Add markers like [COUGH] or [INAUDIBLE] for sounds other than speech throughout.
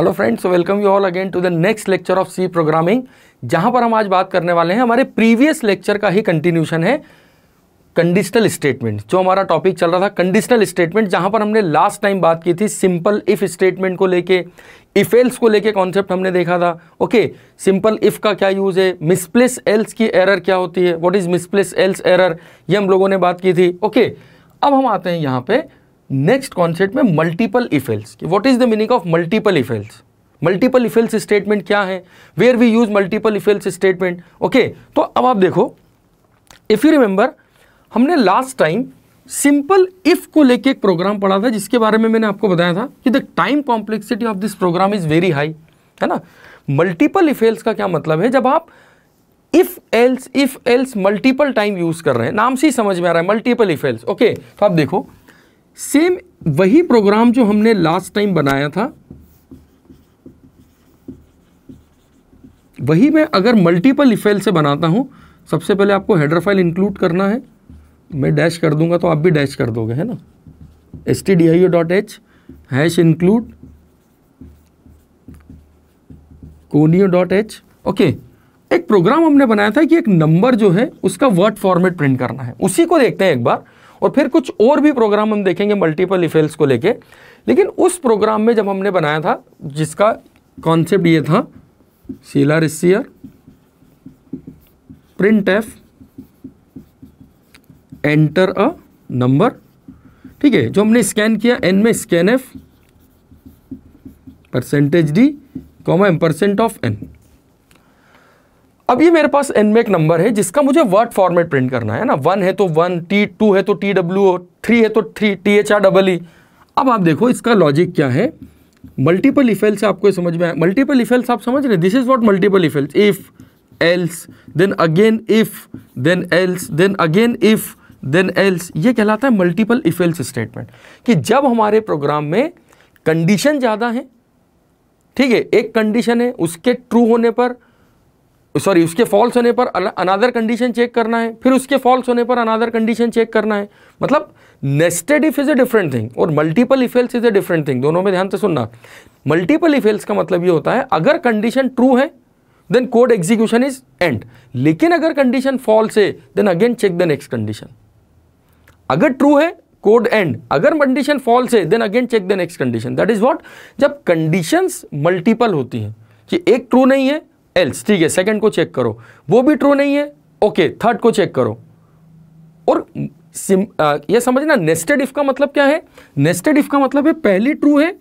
Hello friends welcome you all again to the next lecture of C programming जहां पर हम आज बात करने वाले हैं हमारे प्रीवियस लेक्चर का ही कंटिन्यूशन है कंडीशनल स्टेटमेंट जो हमारा टॉपिक चल रहा था कंडीशनल स्टेटमेंट जहां पर हमने लास्ट टाइम बात की थी सिंपल इफ स्टेटमेंट को लेके इफ एल्स को लेके कॉन्सेप्ट हमने देखा था ओके सिंपल इफ का क्या यूज है मिसप्लेस एल्स की एरर क्या होती है what is misplace else error ये हम लोगों ने बात की थी ओके okay, अब हम आते हैं यहाँ पे नेक्स्ट कॉन्सेप्ट में multiple if else what is the meaning of multiple if else multiple if else statement क्या है where we use multiple if else statement okay तो अब आप देखो इफ यू रिमेंबर हमने लास्ट टाइम सिंपल इफ को लेके एक प्रोग्राम पढ़ा था जिसके बारे में मैंने आपको बताया था कि the time complexity of this program is very high है ना मल्टीपल इफेल्स का क्या मतलब है जब आप if else if else multiple time use कर रहे हैं नाम से ही समझ में आ रहा है मल्टीपल इफेल्स ओके तो आप देखो सेम वही प्रोग्राम जो हमने लास्ट टाइम बनाया था वही मैं अगर मल्टीपल इफेल से बनाता हूं सबसे पहले आपको हेडर फाइल इंक्लूड करना है मैं डैश कर दूंगा तो आप भी डैश कर दोगे है ना S T D I O dot H hash include conio dot H okay एक प्रोग्राम हमने बनाया था कि एक नंबर जो है उसका वर्ड फॉर्मेट प्रिंट करना है उसी को देखते हैं एक बार और फिर कुछ और भी प्रोग्राम हम देखेंगे मल्टीपल इफेल्स को लेके लेकिन उस प्रोग्राम में जब हमने बनाया था जिसका कॉन्सेप्ट ये था clrscr print F enter a number ठीक है जो हमने स्कैन किया एन में scan F percentage D comma M percent of N अब ये मेरे पास एनमेक नंबर है जिसका मुझे वर्ड फॉर्मेट प्रिंट करना है ना वन है तो वन टी टू है तो टी डब्ल्यू ओ थ्री है तो three T H R double E अब आप देखो इसका लॉजिक क्या है मल्टीपल इफेल्स आपको समझ में आया मल्टीपल इफेल्स आप समझ रहे this is what multiple if else if else then again if then else then again if then else ये कहलाता है मल्टीपल इफेल्स स्टेटमेंट कि जब हमारे प्रोग्राम में कंडीशन ज़्यादा है ठीक है एक कंडीशन है उसके ट्रू होने पर सॉरी उसके फॉल्स होने पर अनादर कंडीशन चेक करना है फिर उसके फॉल्स होने पर अनादर कंडीशन चेक करना है मतलब nested if is a different thing और multiple if else is a different thing दोनों में ध्यान से सुनना मल्टीपल इफेल्स का मतलब ये होता है अगर कंडीशन ट्रू है then code execution is end लेकिन अगर कंडीशन फॉल्स है then again check the next condition अगर ट्रू है कोड एंड अगर कंडीशन फॉल्स है then again check the next condition that is what जब कंडीशंस मल्टीपल होती हैं कि एक ट्रू नहीं है एल्स ठीक है सेकंड को चेक करो वो भी ट्रू नहीं है ओके थर्ड को चेक करो और सिम, आ, ये समझना नेस्टेड इफ का मतलब क्या है नेस्टेड इफ का मतलब है पहली ट्रू है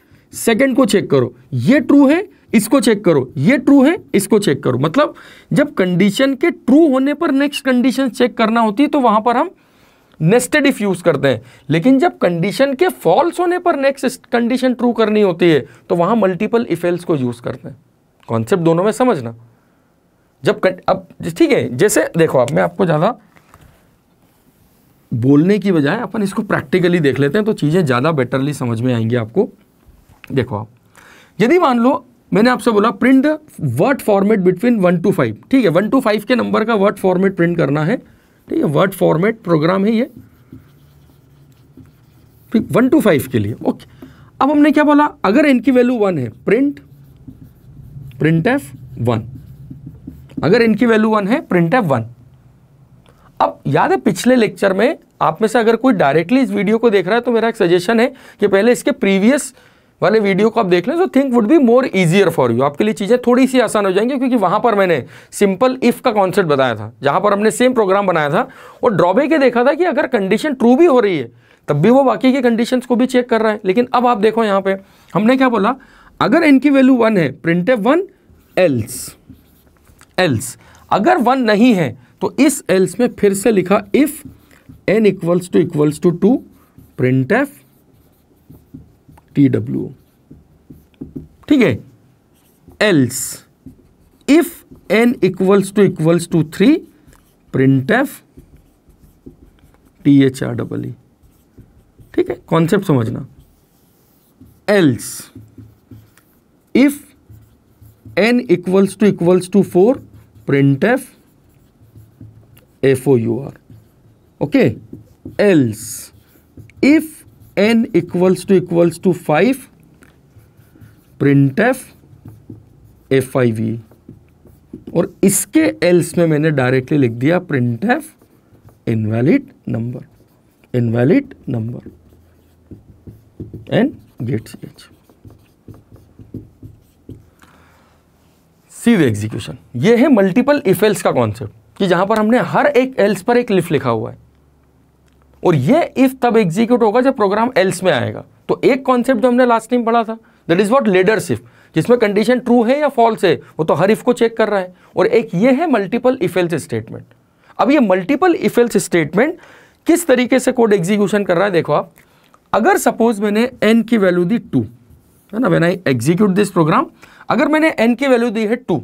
सेकंड को चेक करो ये ट्रू है इसको चेक करो ये ट्रू है इसको चेक करो मतलब जब कंडीशन के ट्रू होने पर नेक्स्ट कंडीशन चेक करना होती है तो वहां पर हम नेस्टेड इफ यूज करते हैं लेकिन जब कंडीशन के फॉल्स होने पर नेक्स्ट कंडीशन ट्रू करनी होती है तो वहां मल्टीपल इफेल्स को यूज करते हैं कॉन्सेप्ट दोनों में समझना जब कट, अब ठीक है जैसे देखो आप मैं आपको ज़्यादा बोलने की बजाय अपन इसको प्रैक्टिकली देख लेते हैं तो चीज़ें ज़्यादा बेटरली समझ में आएंगी आपको देखो आप यदि मान लो मैंने आपसे बोला print word format between one two five ठीक है वन टू फाइव के नंबर का वर्ड फॉर्मेट प्रिंट करना है ठीक है वर्ड फॉर्मेट प्रोग्राम है ये ठीक वन टू फाइव के लिए ओके अब हमने क्या बोला अगर इनकी वैल्यू वन है प्रिंट प्रिंट एफ वन अगर इनकी वैल्यू वन है प्रिंट एफ वन अब याद है पिछले लेक्चर में आप में से अगर कोई डायरेक्टली इस वीडियो को देख रहा है तो मेरा एक सजेशन है कि पहले इसके प्रीवियस वाले वीडियो को आप देख लें तो think would be more easier for you आपके लिए चीज़ें थोड़ी सी आसान हो जाएंगी क्योंकि वहां पर मैंने सिंपल इफ़ का कॉन्सेप्ट बताया था जहां पर हमने सेम प्रोग्राम बनाया था और ड्रॉबे के देखा था कि अगर कंडीशन ट्रू भी हो रही है तब भी वो बाकी के कंडीशंस को भी चेक कर रहा है लेकिन अब आप देखो यहां पे हमने क्या बोला अगर एन की वैल्यू वन है प्रिंट वन एल्स एल्स अगर वन नहीं है तो इस एल्स में फिर से लिखा if N equals to equals to two print F T W ठीक है else if N equals to equals to three print F T H R double E ठीक है कॉन्सेप्ट समझना else if n equals to equals to 4 printf for okay else if n equals to equals to 5 printf fiv और इसके else में मैंने directly लिख दिया print F invalid number invalid number end गेट्स एच सीधे एग्जीक्यूशन ये है मल्टीपल इफ एल्स का कॉन्सेप्ट कि जहां पर हमने हर एक एल्स पर एक लिफ लिखा हुआ है और ये इफ तब एग्जीक्यूट होगा जब प्रोग्राम एल्स में आएगा तो एक कॉन्सेप्ट जो हमने लास्ट टाइम पढ़ा था दैट इज़ वॉट लेडर सिफ जिसमें कंडीशन ट्रू है या फॉल्स है वो तो हर इफ को चेक कर रहा है और एक ये है मल्टीपल इफ एल्स स्टेटमेंट अब ये मल्टीपल इफ एल्स स्टेटमेंट किस तरीके से कोड एग्जीक्यूशन कर रहा है देखो आप अगर सपोज मैंने एन की वैल्यू दी टू है ना when I execute this program अगर मैंने एन की वैल्यू दी है टू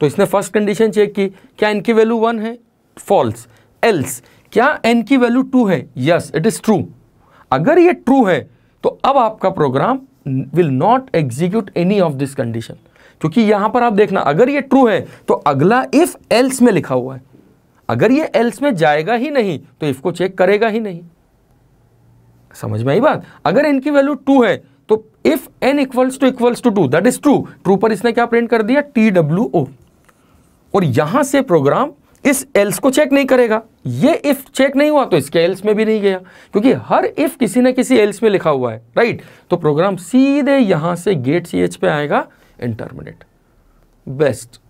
तो इसने फर्स्ट कंडीशन चेक की क्या एन की वैल्यू वन है फॉल्स एल्स क्या एन की वैल्यू टू है यस इट इज़ ट्रू अगर ये ट्रू है तो अब आपका program will not execute any of this condition क्योंकि यहां पर आप देखना अगर ये ट्रू है तो अगला इफ एल्स में लिखा हुआ है अगर ये एल्स में जाएगा ही नहीं तो इफ को चेक करेगा ही नहीं समझ में आई बात अगर इनकी वैल्यू टू है if N equals to equals to two that is true true पर इसने क्या प्रिंट कर दिया टी डब्ल्यू ओ और यहां से प्रोग्राम इस एल्स को चेक नहीं करेगा ये इफ चेक नहीं हुआ तो इसके एल्स में भी नहीं गया क्योंकि हर इफ किसी ना किसी एल्स में लिखा हुआ है राइट तो प्रोग्राम सीधे यहां से गेट सी एच पे आएगा intermediate best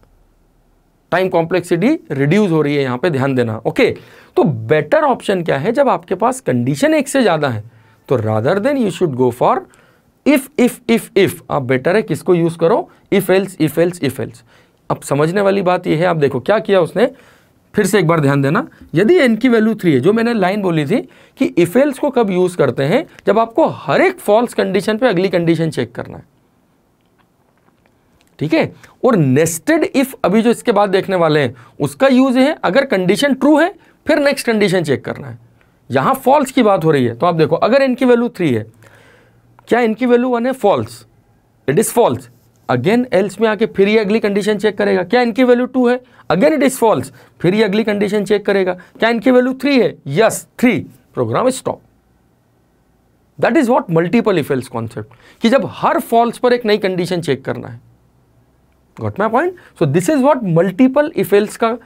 time complexity reduce हो रही है यहां पे ध्यान देना ओके तो बेटर ऑप्शन क्या है जब आपके पास कंडीशन एक से ज्यादा है तो rather than you should go for if if if if आप बेटर है किसको यूज करो if else if else if else अब समझने वाली बात यह है आप देखो क्या किया उसने फिर से एक बार ध्यान देना यदि एन की वैल्यू थ्री है जो मैंने लाइन बोली थी कि इफेल्स को कब यूज करते हैं जब आपको हर एक फॉल्स कंडीशन पे अगली कंडीशन चेक करना है ठीक है और नेस्टेड इफ अभी जो इसके बाद देखने वाले हैं उसका यूज है अगर कंडीशन ट्रू है फिर नेक्स्ट कंडीशन चेक करना है यहां फॉल्स की बात हो रही है तो आप देखो अगर एन की वैल्यू थ्री है क्या इनकी वैल्यू वन है false it is false again else में आके फिर ये अगली कंडीशन चेक करेगा क्या इनकी वैल्यू टू है अगेन इट इज़ फॉल्स फिर ये अगली कंडीशन चेक करेगा क्या इनकी वैल्यू थ्री है yes three program stop that is what multiple if else concept कि जब हर फॉल्स पर एक नई कंडीशन चेक करना है got my point so this is what multiple if else का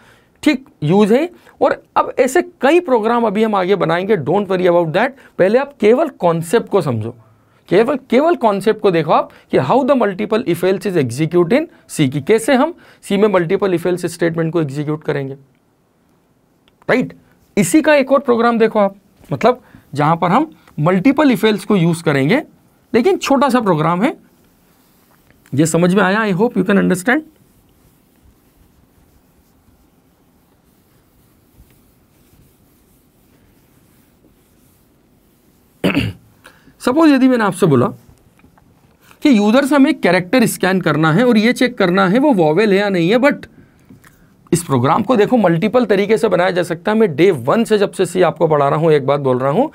ठीक यूज है और अब ऐसे कई प्रोग्राम अभी हम आगे बनाएंगे डोंट वरी अबाउट दैट पहले आप केवल कॉन्सेप्ट को समझो केवल केवल कॉन्सेप्ट को देखो आप कि how the multiple if else is execute in C की कैसे हम सी में मल्टीपल इफेल्स स्टेटमेंट को एग्जीक्यूट करेंगे राइट right? इसी का एक और प्रोग्राम देखो आप मतलब जहां पर हम मल्टीपल इफेल्स को यूज करेंगे लेकिन छोटा सा प्रोग्राम है ये समझ में आया I hope you can understand suppose यदि मैंने आपसे बोला कि यूज़र से हमें कैरेक्टर स्कैन करना है और ये चेक करना है वो वॉवेल है या नहीं है बट इस प्रोग्राम को देखो मल्टीपल तरीके से बनाया जा सकता है मैं डे वन से जब से सी आपको पढ़ा रहा हूँ एक बात बोल रहा हूँ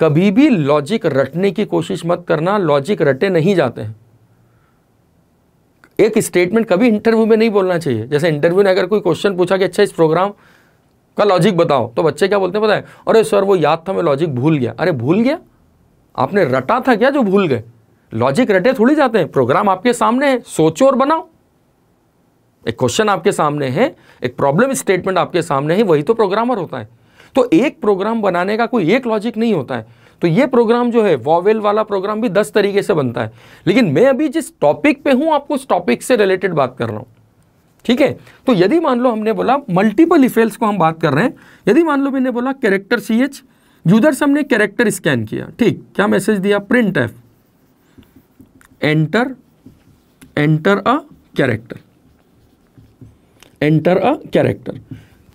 कभी भी लॉजिक रटने की कोशिश मत करना लॉजिक रटे नहीं जाते हैं एक स्टेटमेंट कभी इंटरव्यू में नहीं बोलना चाहिए जैसे इंटरव्यू ने अगर कोई क्वेश्चन पूछा कि अच्छा इस प्रोग्राम का लॉजिक बताओ तो बच्चे क्या बोलते हैं बताए अरे सर वो याद था मैं लॉजिक भूल गया अरे भूल गया आपने रटा था क्या जो भूल गए लॉजिक रटे थोड़ी जाते हैं प्रोग्राम आपके सामने है सोचो और बनाओ एक क्वेश्चन आपके सामने है एक प्रॉब्लम स्टेटमेंट आपके सामने है वही तो प्रोग्रामर होता है तो एक प्रोग्राम बनाने का कोई एक लॉजिक नहीं होता है तो ये प्रोग्राम जो है वॉवेल वाला प्रोग्राम भी दस तरीके से बनता है लेकिन मैं अभी जिस टॉपिक पे हूं आपको उस टॉपिक से रिलेटेड बात कर रहा हूं ठीक है तो यदि मान लो हमने बोला मल्टीपल इफेल्स को हम बात कर रहे हैं यदि मान लो मैंने बोला कैरेक्टर सी एच यूजर से हमने कैरेक्टर स्कैन किया ठीक क्या मैसेज दिया print F enter enter a character enter a character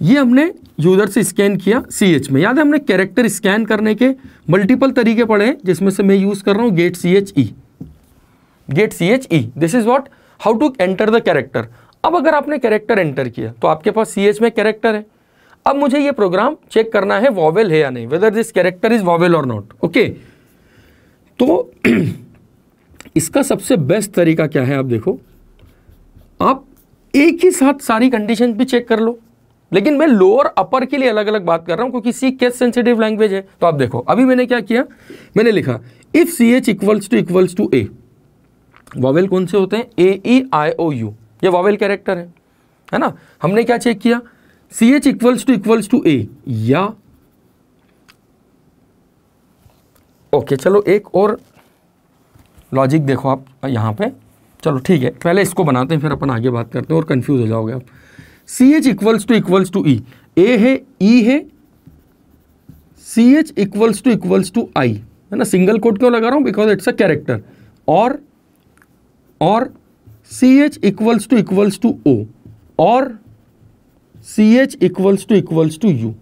ये हमने यूजर से स्कैन किया सी एच में याद है हमने कैरेक्टर स्कैन करने के मल्टीपल तरीके पढ़े हैं जिसमें से मैं यूज़ कर रहा हूं get C H E get C H E this is what how to enter the character अब अगर आपने कैरेक्टर एंटर किया तो आपके पास सी एच में कैरेक्टर है अब मुझे ये प्रोग्राम चेक करना है वॉवेल है या नहीं whether this character is vowel और नॉट ओके तो [CLEARS THROAT] इसका सबसे बेस्ट तरीका क्या है आप देखो आप एक ही साथ सारी कंडीशन भी चेक कर लो लेकिन मैं लोअर अपर के लिए अलग अलग बात कर रहा हूं क्योंकि सी केस सेंसिटिव लैंग्वेज है तो आप देखो अभी मैंने क्या किया मैंने लिखा if C H equals to equals to A vowel कौन से होते हैं A E I O U ये वॉवेल कैरेक्टर है है ना हमने क्या चेक किया C H equals to equals to A या ओके चलो एक और लॉजिक देखो आप यहाँ पे चलो ठीक है पहले इसको बनाते हैं फिर अपन आगे बात करते हैं और कंफ्यूज हो जाओगे आप C H equals to equals to E A है ई e है C H equals to equals to I है ना सिंगल कोड क्यों लगा रहा हूँ बिकॉज इट्स अ कैरेक्टर और और C H equals to equals to O और C H equals to equals to U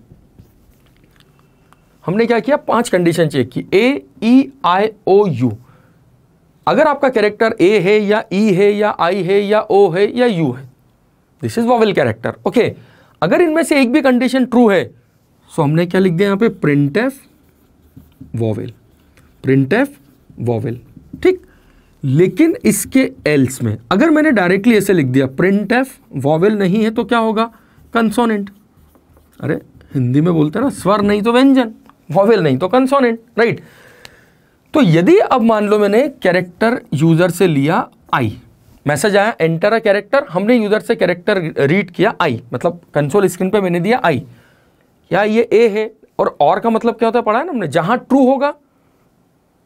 हमने क्या किया पांच कंडीशन चेक की ए ई आई ओ यू अगर आपका कैरेक्टर ए है या ई e है या आई है या ओ है या यू है this is vowel character okay अगर इनमें से एक भी कंडीशन ट्रू है सो हमने क्या लिख दिया यहां पे print F vowel print F vowel ठीक लेकिन इसके एल्स में अगर मैंने डायरेक्टली ऐसे लिख दिया प्रिंट एफ वॉवेल नहीं है तो क्या होगा कंसोनेंट अरे हिंदी में बोलते हैं ना स्वर नहीं तो व्यंजन वॉवेल नहीं तो कंसोनेंट राइट तो यदि अब मान लो मैंने कैरेक्टर यूजर से लिया आई मैसेज आया एंटर अ कैरेक्टर हमने यूजर से कैरेक्टर रीड किया आई मतलब कंसोल स्क्रीन पे मैंने दिया आई या ये ए है और और का मतलब क्या होता है पढ़ा है ना हमने जहां ट्रू होगा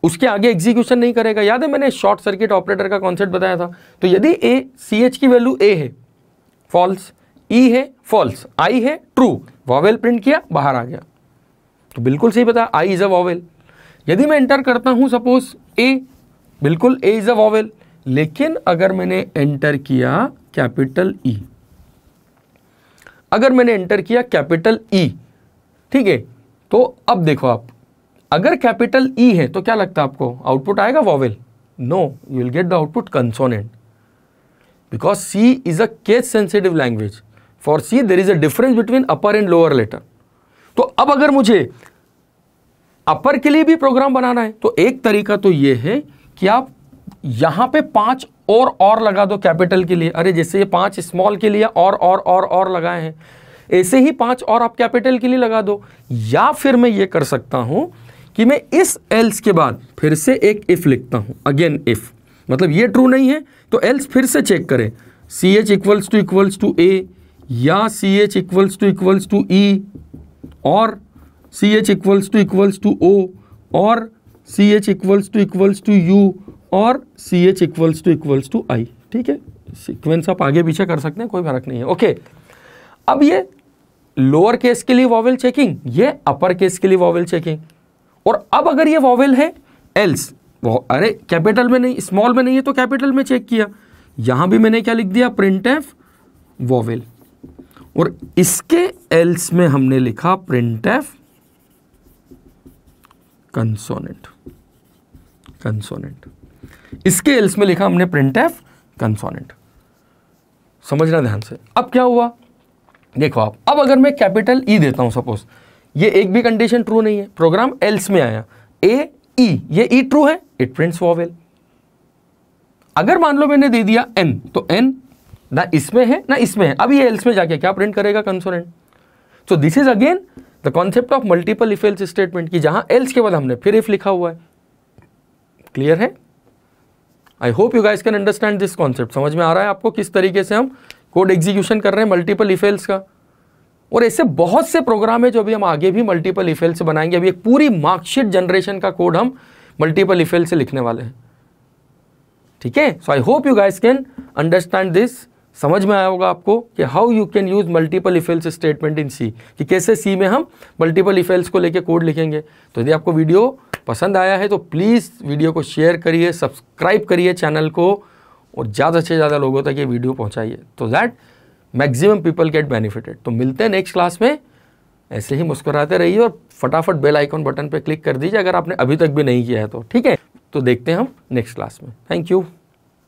उसके आगे एग्जीक्यूशन नहीं करेगा याद है मैंने शॉर्ट सर्किट ऑपरेटर का कॉन्सेप्ट बताया था तो यदि ए सी एच की वैल्यू ए है फॉल्स ई e है फॉल्स आई है ट्रू वॉवेल प्रिंट किया बाहर आ गया तो बिल्कुल सही बता आई इज़ अ वॉवेल यदि मैं एंटर करता हूं सपोज ए बिल्कुल ए इज़ अ वॉवेल लेकिन अगर मैंने एंटर किया कैपिटल ई e. अगर मैंने एंटर किया कैपिटल ई e, ठीक है तो अब देखो आप अगर कैपिटल ई e है तो क्या लगता है आपको आउटपुट आएगा vowel no you will get the output consonant because C is a case sensitive language for C there is a difference between upper and lower letter तो अब अगर मुझे अपर के लिए भी प्रोग्राम बनाना है तो एक तरीका तो ये है कि आप यहां पे पांच और और लगा दो कैपिटल के लिए अरे जैसे ये पांच स्मॉल के लिए और और और और लगाए हैं ऐसे ही पांच और आप कैपिटल के लिए लगा दो या फिर मैं ये कर सकता हूं कि मैं इस एल्स के बाद फिर से एक इफ लिखता हूं अगेन इफ मतलब ये ट्रू नहीं है तो एल्स फिर से चेक करें C H equals to equals to A या C H equals to equals to E और C H equals to equals to O और C H equals to equals to U और C H equals to equals to I ठीक है sequence आप आगे पीछे कर सकते हैं कोई फर्क नहीं है ओके अब ये लोअर केस के लिए वॉवेल चेकिंग ये अपर केस के लिए वॉवेल चेकिंग और अब अगर ये वॉवेल है एल्स अरे कैपिटल में नहीं स्मॉल में नहीं है तो कैपिटल में चेक किया यहां भी मैंने क्या लिख दिया प्रिंट एफ वॉवेल और इसके एल्स में हमने लिखा प्रिंट एफ कंसोनेंट कंसोनेंट इसके एल्स में लिखा हमने प्रिंट एफ कंसोनेंट समझना ध्यान से अब क्या हुआ देखो आप अब अगर मैं कैपिटल ई e देता हूं सपोज ये एक भी कंडीशन ट्रू नहीं है प्रोग्राम एल्स में आया ए ई e, ये ई e ट्रू है इट प्रिंट्स वॉवेल अगर मान लो मैंने दे दिया एन तो एन ना इसमें है ना इसमें है अब ये एल्स में जाके क्या प्रिंट करेगा consonant so this is again the concept of multiple if else statement की जहां एल्स के बाद हमने फिर इफ लिखा हुआ है क्लियर है I hope you guys can understand this concept समझ में आ रहा है आपको किस तरीके से हम कोड एग्जीक्यूशन कर रहे हैं मल्टीपल इफेल्स का और ऐसे बहुत से प्रोग्राम है जो अभी हम आगे भी मल्टीपल इफेल से बनाएंगे अभी एक पूरी मार्कशीट जनरेशन का कोड हम मल्टीपल इफेल से लिखने वाले हैं ठीक है so I hope you guys can understand this समझ में आया होगा आपको कि how you can use multiple if else statement in C कि कैसे सी में हम मल्टीपल इफेल्स को लेके कोड लिखेंगे तो यदि आपको वीडियो पसंद आया है तो प्लीज़ वीडियो को शेयर करिए सब्सक्राइब करिए चैनल को और ज़्यादा से ज़्यादा लोगों तक ये वीडियो पहुँचाइए तो that maximum people get benefited तो मिलते हैं नेक्स्ट क्लास में ऐसे ही मुस्कुराते रहिए और फटाफट बेल आइकॉन बटन पर क्लिक कर दीजिए अगर आपने अभी तक भी नहीं किया है तो ठीक है तो देखते हैं हम नेक्स्ट क्लास में थैंक यू